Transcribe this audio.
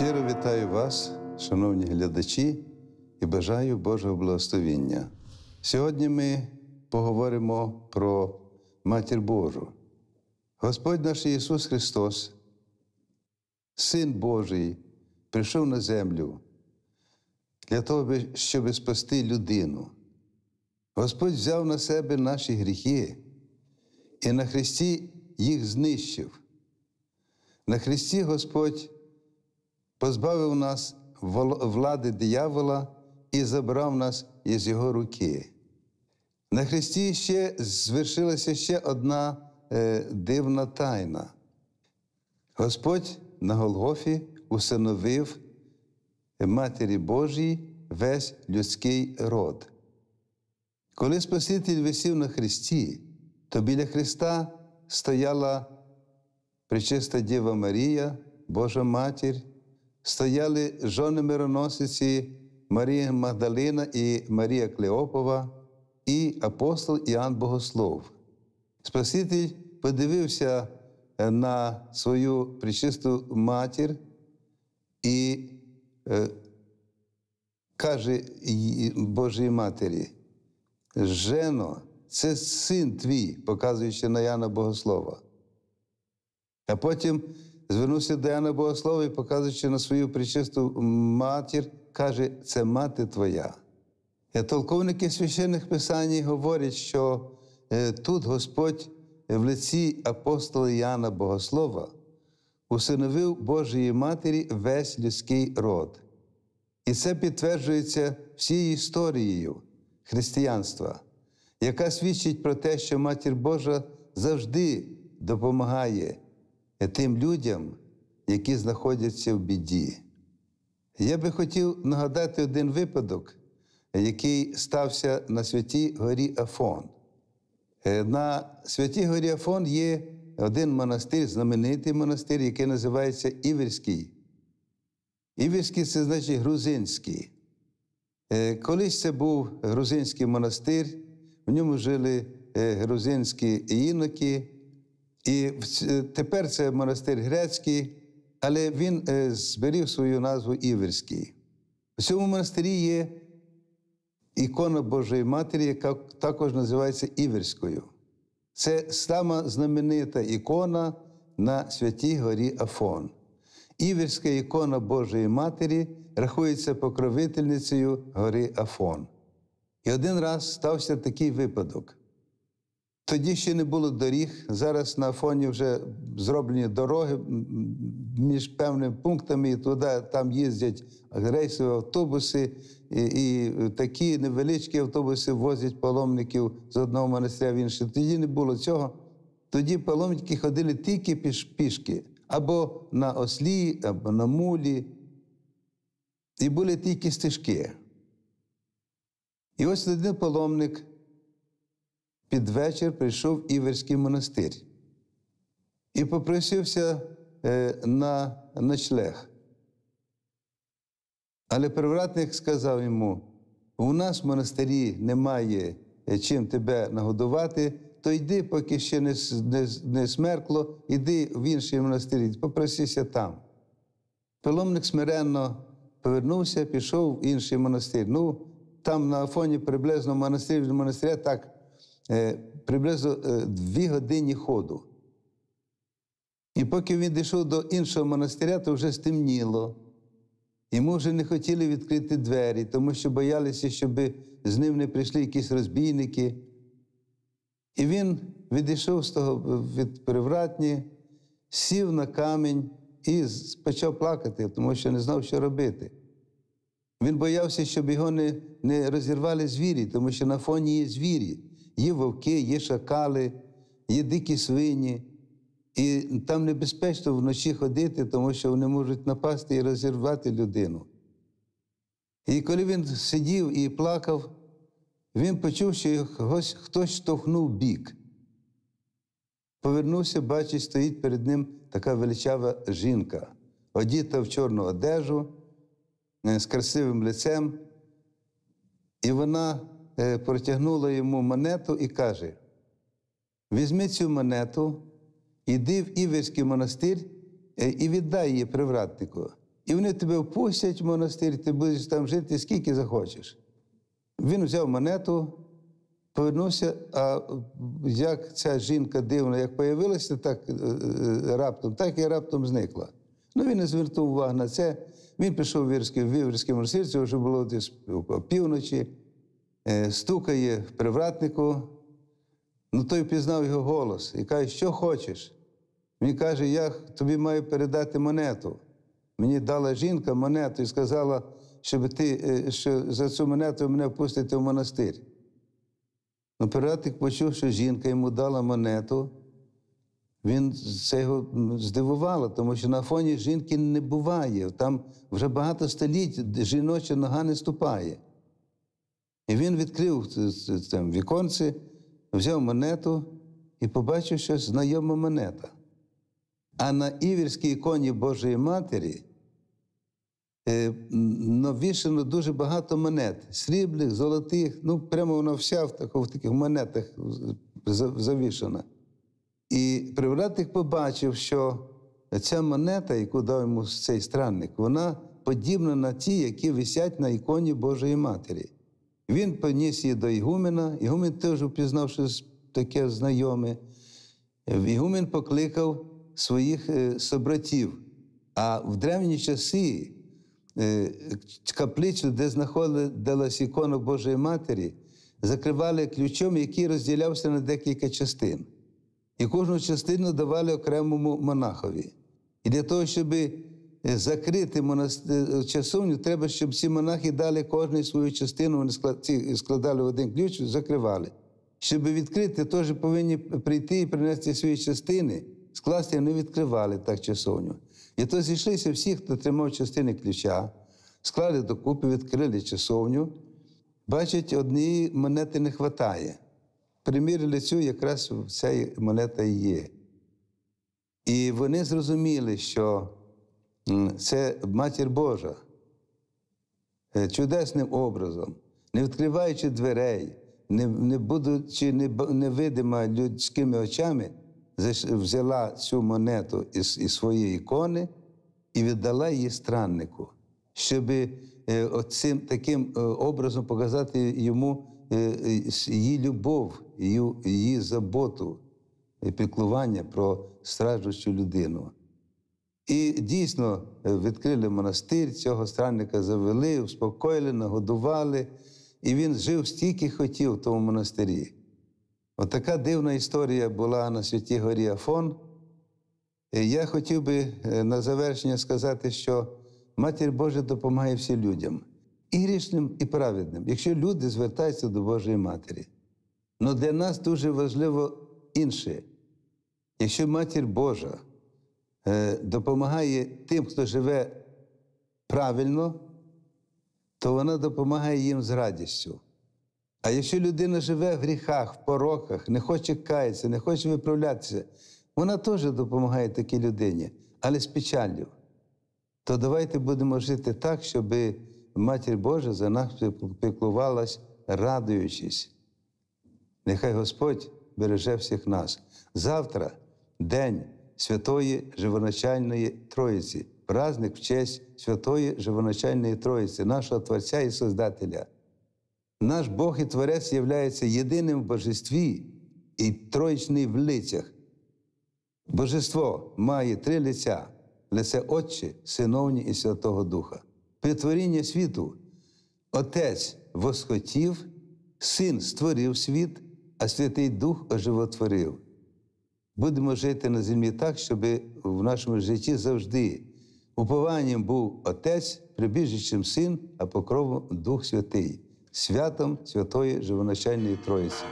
Щиро вітаю вас, шановні глядачі, і бажаю Божого благословіння. Сьогодні ми поговоримо про Матір Божу. Господь наш Ісус Христос, Син Божий, прийшов на землю для того, щоб спасти людину. Господь взяв на себе наші гріхи і на Христі їх знищив. На Христі Господь позбавив нас влади диявола і забрав нас із його руки. На Христі ще звершилася ще одна е, дивна тайна. Господь на Голгофі усиновив Матері Божій весь людський род. Коли Спаситель висів на Христі, то біля Христа стояла пречиста Діва Марія, Божа Матір стояли жони мироносиці Марія Магдалина і Марія Клеопова, і апостол Іоанн Богослов. Спаситель подивився е, на свою причисту матір і е, каже Божій Матері, Жено, це син твій, показуючи на Яна Богослова. А потім звернувся до Яна Богослова і, показуючи на свою причисту матір, каже, це мати твоя. Е, толковники священних писань говорять, що е, тут Господь в лиці апостола Яна Богослова усиновив Божої Матері весь людський род. І це підтверджується всією історією християнства, яка свідчить про те, що Матір Божа завжди допомагає тим людям, які знаходяться в біді. Я би хотів нагадати один випадок, який стався на святій горі Афон. Е, на святій горі Афон є один монастир, знаменитий монастир, який називається Іверський. Іверський це значить грузинський. Е, колись це був грузинський монастир, в ньому жили е, грузинські іноки. І е, тепер це монастир грецький, але він е, зберіг свою назву Іверський. У цьому монастирі є ікона Божої Матері, яка також називається Іверською. Це сама знаменита ікона на святій горі Афон. Іверська ікона Божої Матері рахується покровительницею гори Афон. І один раз стався такий випадок. Тоді ще не було доріг. Зараз на фоні вже зроблені дороги між певними пунктами і туди там їздять рейсові автобуси, і і такі невеличкі автобуси возять паломників з одного монастиря в інший. Тоді не було цього. Тоді паломники ходили тільки піш, пішки або на ослі, або на мулі. І були тільки стежки. І ось один паломник під вечір прийшов Іверський монастир і попросився е, на ночлег. Але привратник сказав йому: у нас в монастирі немає е, чим тебе нагодувати, то йди, поки ще не не, не смеркло, йди в інший монастир, попросися там. Паломник смиренно повернувся, пішов в інший монастир. Ну, там на фоні приблизно монастир від монастиря так Е, приблизно е, дві години ходу. І поки він дійшов до іншого монастиря, то вже стемніло. Йому вже не хотіли відкрити двері, тому що боялися, щоб з ним не прийшли якісь розбійники. І він відійшов з того від привратні, сів на камінь і почав плакати, тому що не знав, що робити. Він боявся, щоб його не не розірвали звірі, тому що на фоні є звірі є вовки, є шакали, є дикі свині. І там небезпечно вночі ходити, тому що вони можуть напасти і розірвати людину. І коли він сидів і плакав, він почув, що хтось штовхнув бік. Повернувся, бачить, стоїть перед ним така величава жінка, одіта в чорну одежу е, з красивим лицем. І вона Е, протягнула йому монету і каже: Візьми цю монету, іди в Іверський монастир е, і віддай її привратнику. І вони тебе впустять в монастир, ти будеш там жити скільки захочеш. Він взяв монету, повернувся, а як ця жінка дивно, як появилася, так е, раптом, так і раптом зникла. Ну він не звернув увагу на це. Він пішов в Вірський в Вірський монастир, це вже було десь півночі. Е, стукає привратнику, ну той пізнав його голос і каже, що хочеш. Він каже, я тобі маю передати монету. Мені дала жінка монету і сказала, щоб ти, е, що за цю монету мене впустити в монастир. Ну, Пиратик почув, що жінка йому дала монету, він це його здивувало, тому що на фоні жінки не буває. Там вже багато століть жіноча нога не ступає. І він відкрив там, віконці, взяв монету і побачив щось знайома монета. А на Івірській іконі Божої Матері е, навішено дуже багато монет срібних, золотих. Ну, прямо вона вся в, таку, в таких монетах завішена. І привратник побачив, що ця монета, яку дав йому цей странник, вона подібна на ті, які висять на іконі Божої Матері. Він поніс її до Ігумена, Ігумен теж впізнав таке знайоме. Ігумен покликав своїх е, собратів. А в древні часи е, капличу, де знаходилась ікона Божої Матері, закривали ключом, який розділявся на декілька частин. І кожну частину давали окремому монахові. І для того, щоб Е, закрити монастир е, е, часовню, треба, щоб всі монахи дали кожну свою частину, вони складали в один ключ, закривали. Щоб відкрити, теж повинні прийти і принести свої частини, скласти, вони відкривали так часовню. І то зійшлися всі, хто тримав частини ключа, склали докупи, відкрили часовню. Бачать, однієї монети не вистачає. Примірили цю, якраз ця монета і є. І вони зрозуміли, що це Матір Божа, е, чудесним образом, не відкриваючи дверей, не не будучи невидима людськими очами, взяла цю монету із, із своєї ікони і віддала її страннику, щоб е, цим таким е, образом показати йому її любов, її, її заботу і піклування про страждущу людину. І дійсно е, відкрили монастир, цього странника завели, успокоїли, нагодували, і він жив стільки хотів в тому монастирі. Отака От дивна історія була на Святій Горі Афон. І е, я хотів би е, на завершення сказати, що Матір Божа допомагає всім людям, і грішним, і праведним, якщо люди звертаються до Божої Матері. Але для нас дуже важливо інше, якщо Матір Божа. Е, допомагає тим, хто живе правильно, то вона допомагає їм з радістю. А якщо людина живе в гріхах, в пороках, не хоче каятися, не хоче виправлятися, вона теж допомагає такій людині, але з печаллю. То давайте будемо жити так, щоб Матір Божа за нас піклувалась, радуючись. Нехай Господь береже всіх нас. Завтра день. Святої Живоначальної Троїці, праздник в честь Святої Живоначальної Троїці, нашого Творця і Создателя. Наш Бог і Творець являється єдиним в Божестві і троїчний в лицях. Божество має три лиця лице Отче, Синовні і Святого Духа. притворіння світу Отець восхотів, Син створив світ, а Святий Дух оживотворив будемо жити на землі так, щоб в нашому житті завжди упованням був Отець, прибіжичим син, а покровом Дух Святий, святом Святої Живоначальної Троїці.